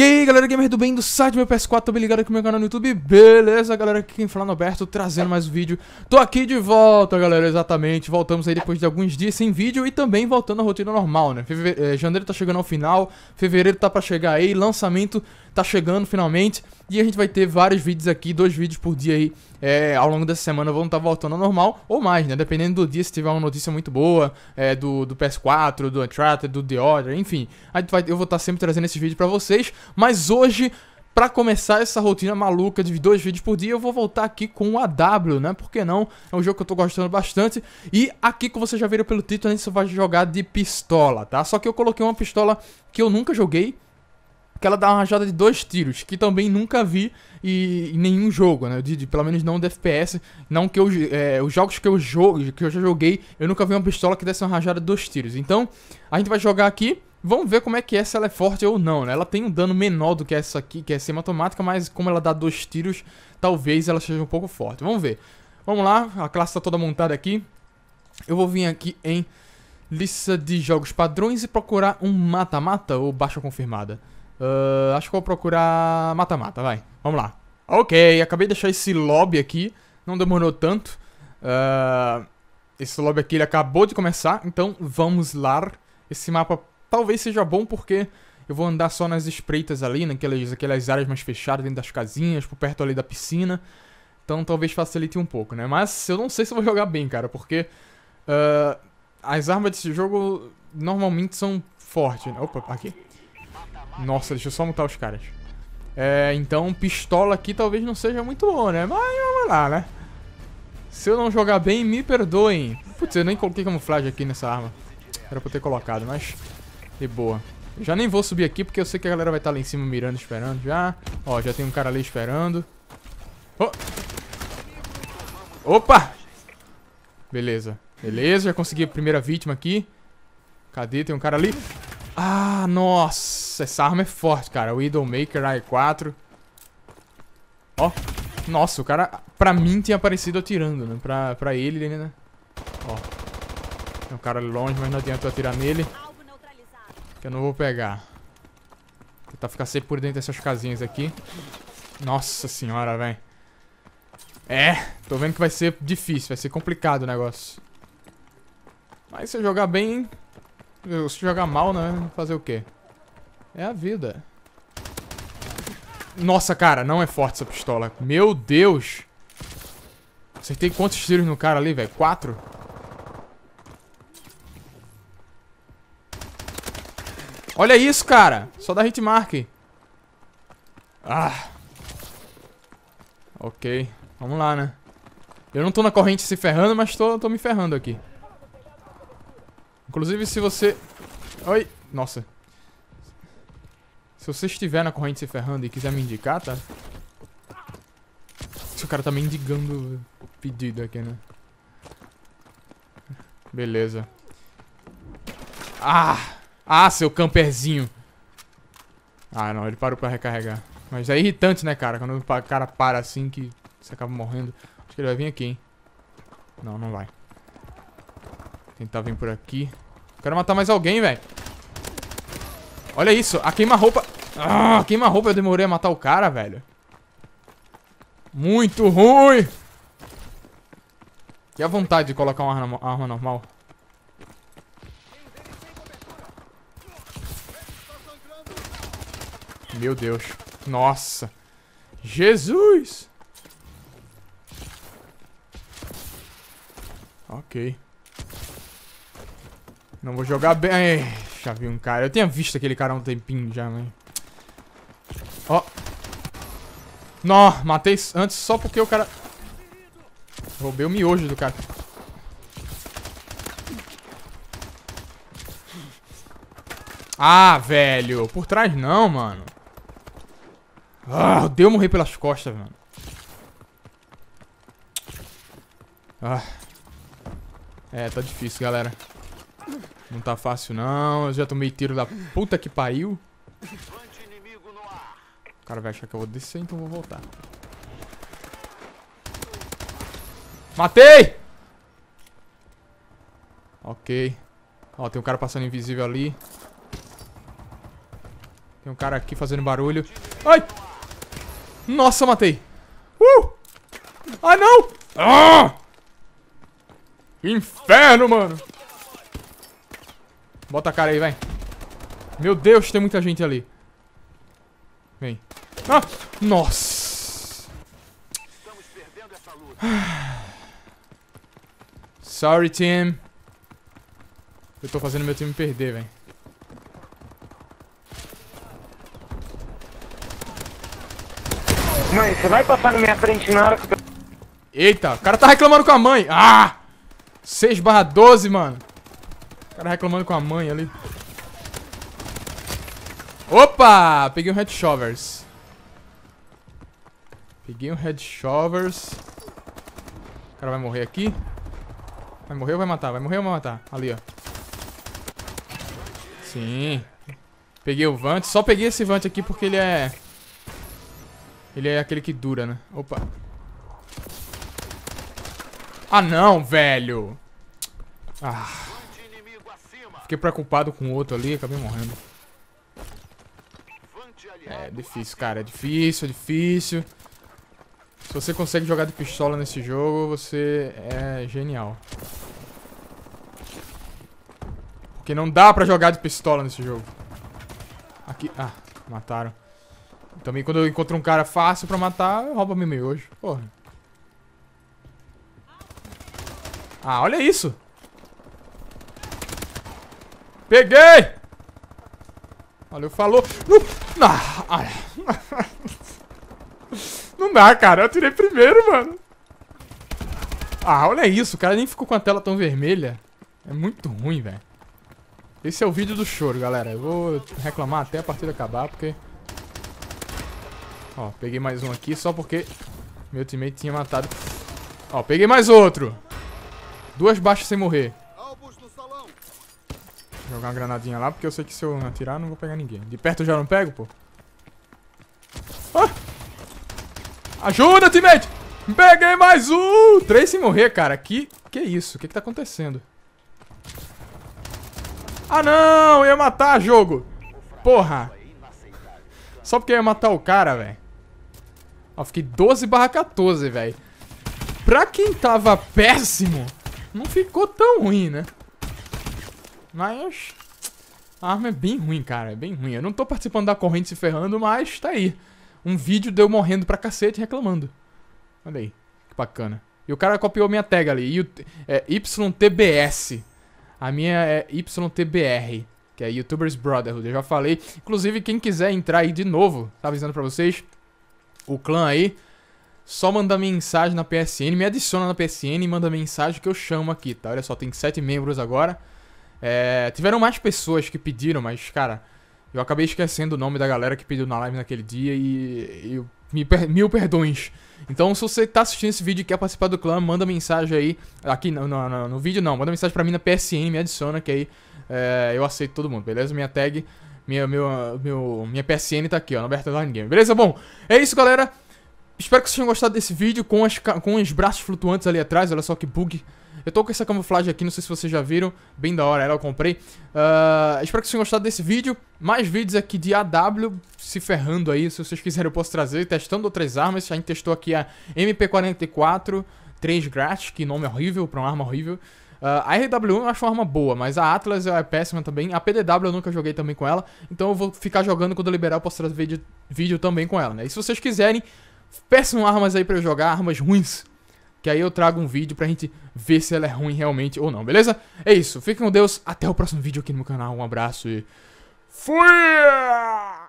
E aí galera gamer do bem do site meu PS4, tô bem ligado aqui no meu canal no YouTube, beleza galera, aqui quem fala é no Alberto, trazendo mais um vídeo Tô aqui de volta galera, exatamente, voltamos aí depois de alguns dias sem vídeo e também voltando à rotina normal né Feve... Eh, janeiro tá chegando ao final, fevereiro tá pra chegar aí, lançamento tá chegando finalmente. E a gente vai ter vários vídeos aqui, dois vídeos por dia aí, é, ao longo dessa semana vão estar tá voltando ao normal, ou mais, né? Dependendo do dia, se tiver uma notícia muito boa, é, do, do PS4, do Uncharted, do The Order, enfim. vai, eu vou estar tá sempre trazendo esses vídeos para vocês, mas hoje... Para começar essa rotina maluca de dois vídeos por dia, eu vou voltar aqui com o AW, né? Por que não? É um jogo que eu tô gostando bastante. E aqui, como vocês já viram pelo título, a gente só vai jogar de pistola, tá? Só que eu coloquei uma pistola que eu nunca joguei, que ela dá uma rajada de dois tiros, que também nunca vi e, em nenhum jogo, né? De, de, pelo menos não de FPS. Não que eu. É, os jogos que eu jogo, que eu já joguei, eu nunca vi uma pistola que desse uma rajada de dois tiros. Então, a gente vai jogar aqui. Vamos ver como é que é, se ela é forte ou não, né? Ela tem um dano menor do que essa aqui, que é semi-automática, mas como ela dá dois tiros, talvez ela seja um pouco forte. Vamos ver. Vamos lá, a classe tá toda montada aqui. Eu vou vir aqui em lista de jogos padrões e procurar um mata-mata ou baixa confirmada. Uh, acho que vou procurar mata-mata, vai. Vamos lá. Ok, acabei de deixar esse lobby aqui. Não demorou tanto. Uh, esse lobby aqui ele acabou de começar, então vamos lá. Esse mapa talvez seja bom porque eu vou andar só nas espreitas ali, naquelas aquelas áreas mais fechadas, dentro das casinhas, por perto ali da piscina. Então talvez facilite um pouco, né? Mas eu não sei se eu vou jogar bem, cara, porque... Uh, as armas desse jogo normalmente são fortes, né? Opa, aqui. Nossa, deixa eu só mutar os caras. É, então pistola aqui talvez não seja muito bom, né? Mas vamos lá, né? Se eu não jogar bem, me perdoem. Putz, eu nem coloquei camuflagem aqui nessa arma. Era pra ter colocado, mas... De boa. Eu já nem vou subir aqui, porque eu sei que a galera vai estar tá lá em cima mirando, esperando já. Ó, já tem um cara ali esperando. Oh. Opa! Beleza. Beleza, já consegui a primeira vítima aqui. Cadê? Tem um cara ali. Ah, nossa! Nossa, essa arma é forte, cara. Widowmaker, i 4 Ó. Nossa, o cara, pra mim, tinha aparecido atirando, né? Pra, pra ele, né? Ó. Tem um cara longe, mas não adianta eu atirar nele. Que eu não vou pegar. Vou tentar ficar sempre por dentro dessas casinhas aqui. Nossa senhora, velho. É, tô vendo que vai ser difícil, vai ser complicado o negócio. Mas se eu jogar bem, se eu jogar mal, né? Fazer o quê? É a vida. Nossa, cara, não é forte essa pistola. Meu Deus. Acertei quantos tiros no cara ali, velho? Quatro? Olha isso, cara. Só dá hitmark. Ah. Ok. Vamos lá, né? Eu não tô na corrente se ferrando, mas tô, tô me ferrando aqui. Inclusive, se você... Oi. Nossa. Se você estiver na corrente se ferrando e quiser me indicar, tá? Esse cara tá mendigando pedido aqui, né? Beleza. Ah! Ah, seu camperzinho! Ah, não, ele parou pra recarregar. Mas é irritante, né, cara? Quando o cara para assim que você acaba morrendo. Acho que ele vai vir aqui, hein? Não, não vai. Tentar vir por aqui. Quero matar mais alguém, velho. Olha isso, a queima-roupa... Ah, queima-roupa, eu demorei a matar o cara, velho. Muito ruim! E a vontade de colocar uma arma, arma normal. Meu Deus. Nossa. Jesus! Ok. Não vou jogar bem já vi um cara. Eu tinha visto aquele cara há um tempinho já, mas... Ó. Nó, matei antes só porque o cara... Roubei o miojo do cara. Ah, velho. Por trás não, mano. Ah, deu morrer pelas costas, mano. Ah. É, tá difícil, galera. Não tá fácil, não. Eu já tomei tiro da puta que pariu. O cara vai achar que eu vou descer, então eu vou voltar. Matei! Ok. Ó, tem um cara passando invisível ali. Tem um cara aqui fazendo barulho. Ai! Nossa, matei! Uh! Ah, não! Ah! Inferno, mano! Bota a cara aí, vai. Meu Deus, tem muita gente ali. Vem. Ah! Nossa! Sorry, team. Eu tô fazendo meu time perder, vem Mãe, você vai passar na minha frente na hora que eu... Eita, o cara tá reclamando com a mãe. Ah! 6 barra 12, mano cara reclamando com a mãe ali. Opa! Peguei um Head Shovers. Peguei um Head Shovers. O cara vai morrer aqui. Vai morrer ou vai matar? Vai morrer ou vai matar? Ali, ó. Sim. Peguei o Vant. Só peguei esse Vant aqui porque ele é... Ele é aquele que dura, né? Opa. Ah, não, velho. Ah... Fiquei preocupado com o outro ali, acabei morrendo. É difícil, cara. É difícil, é difícil. Se você consegue jogar de pistola nesse jogo, você é genial. Porque não dá pra jogar de pistola nesse jogo. Aqui. Ah, mataram. Também quando eu encontro um cara fácil pra matar, eu roubo meu miojo. Porra. Ah, olha isso! Peguei! Valeu, falou. Não, não dá, cara. Eu tirei primeiro, mano. Ah, olha isso. O cara nem ficou com a tela tão vermelha. É muito ruim, velho. Esse é o vídeo do choro, galera. Eu vou reclamar até a partida acabar, porque... Ó, peguei mais um aqui só porque meu teammate tinha matado. Ó, peguei mais outro. Duas baixas sem morrer. Jogar uma granadinha lá, porque eu sei que se eu atirar, não vou pegar ninguém. De perto eu já não pego, pô. Ah! Ajuda, teammate! Peguei mais um! Três sem morrer, cara. Que, que isso? O que, que tá acontecendo? Ah, não! Eu ia matar, jogo! Porra! Só porque eu ia matar o cara, velho. Ó, fiquei 12 barra 14, velho. Pra quem tava péssimo, não ficou tão ruim, né? Mas a arma é bem ruim, cara. É bem ruim. Eu não tô participando da corrente se ferrando, mas tá aí. Um vídeo deu morrendo pra cacete reclamando. Olha aí. Que bacana. E o cara copiou minha tag ali. E é YTBS. A minha é YTBR. Que é YouTubers Brotherhood. Eu já falei. Inclusive, quem quiser entrar aí de novo, tá avisando pra vocês. O clã aí. Só manda mensagem na PSN. Me adiciona na PSN e manda mensagem que eu chamo aqui, tá? Olha só, tem 7 membros agora. É, tiveram mais pessoas que pediram, mas, cara, eu acabei esquecendo o nome da galera que pediu na live naquele dia e, e me per, mil perdões. Então, se você tá assistindo esse vídeo e quer participar do clã, manda mensagem aí. Aqui no, no, no vídeo não, manda mensagem pra mim na PSN, me adiciona, que aí é, eu aceito todo mundo, beleza? Minha tag, minha, meu, meu, minha PSN tá aqui, ó, na Aberta Line Game, beleza? Bom, é isso, galera. Espero que vocês tenham gostado desse vídeo com, as, com os braços flutuantes ali atrás, olha só que bug eu tô com essa camuflagem aqui, não sei se vocês já viram. Bem da hora, ela eu comprei. Uh, espero que vocês tenham gostado desse vídeo. Mais vídeos aqui de AW se ferrando aí. Se vocês quiserem eu posso trazer, testando outras armas. A gente testou aqui a MP44, 3 grátis, que nome horrível pra uma arma horrível. Uh, a RW eu acho uma arma boa, mas a Atlas é péssima também. A PDW eu nunca joguei também com ela. Então eu vou ficar jogando quando eu liberar, eu posso trazer vídeo, vídeo também com ela, né? E se vocês quiserem, peçam armas aí pra eu jogar, armas ruins que aí eu trago um vídeo pra gente ver se ela é ruim realmente ou não, beleza? É isso, fiquem com Deus, até o próximo vídeo aqui no meu canal, um abraço e... Fui!